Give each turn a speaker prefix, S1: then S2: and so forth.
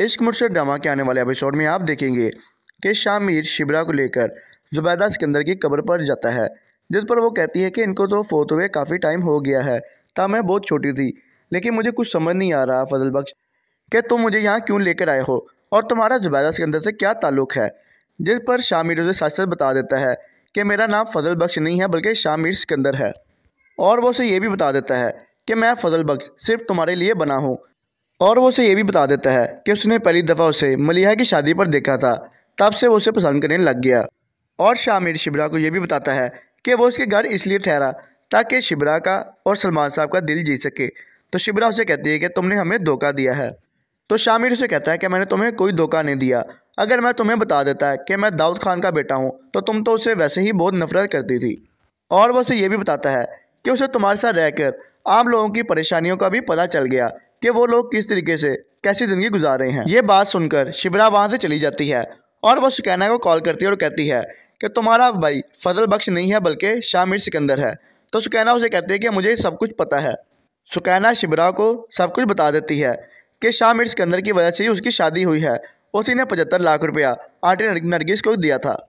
S1: इश्क मुर्शद ड्रामा के आने वाले एपिसोड में आप देखेंगे कि शाह शिबरा को लेकर जुबैदा सिकंदर की कब्र पर जाता है जिस पर वो कहती है कि इनको तो फोत हुए काफ़ी टाइम हो गया है तब मैं बहुत छोटी थी लेकिन मुझे कुछ समझ नहीं आ रहा फजल बख्श कि तुम मुझे यहाँ क्यों लेकर आए हो और तुम्हारा जुबैदा सिकंदर से क्या ताल्लुक़ है जिस पर शाह मीर उसे साथ साथ बता देता है कि मेरा नाम फजल बख्श नहीं है बल्कि शाह सिकंदर है और वो उसे ये भी बता देता है कि मैं फजल बख्श सिर्फ तुम्हारे लिए बना हूँ और वो उसे ये भी बता देता है कि उसने पहली दफ़ा उसे मलिहा की शादी पर देखा था तब से वो उसे पसंद करने लग गया और शामिर शिबरा को यह भी बताता है कि वो उसके घर इसलिए ठहरा ताकि शिबरा का और सलमान साहब का दिल जीत सके तो शिबरा उसे कहती है कि तुमने हमें धोखा दिया है तो शामिर उसे कहता है कि मैंने तुम्हें कोई धोखा नहीं दिया अगर मैं तुम्हें बता देता है कि मैं दाऊद खान का बेटा हूँ तो तुम तो उसे वैसे ही बहुत नफरत करती थी और वह उसे यह भी बताता है कि उसे तुम्हारे साथ रहकर आम लोगों की परेशानियों का भी पता चल गया कि वो लोग किस तरीके से कैसी ज़िंदगी गुजार रहे हैं ये बात सुनकर शिबरा वहाँ से चली जाती है और वह सुकैना को कॉल करती है और कहती है कि तुम्हारा भाई फजल बख्श नहीं है बल्कि शामिर सिकंदर है तो सुकैना उसे कहती है कि मुझे सब कुछ पता है सुकैना शिबरा को सब कुछ बता देती है कि शामिर सिकंदर की वजह से ही उसकी शादी हुई है उसी ने पचहत्तर लाख रुपया आर्टी नरगिस को दिया था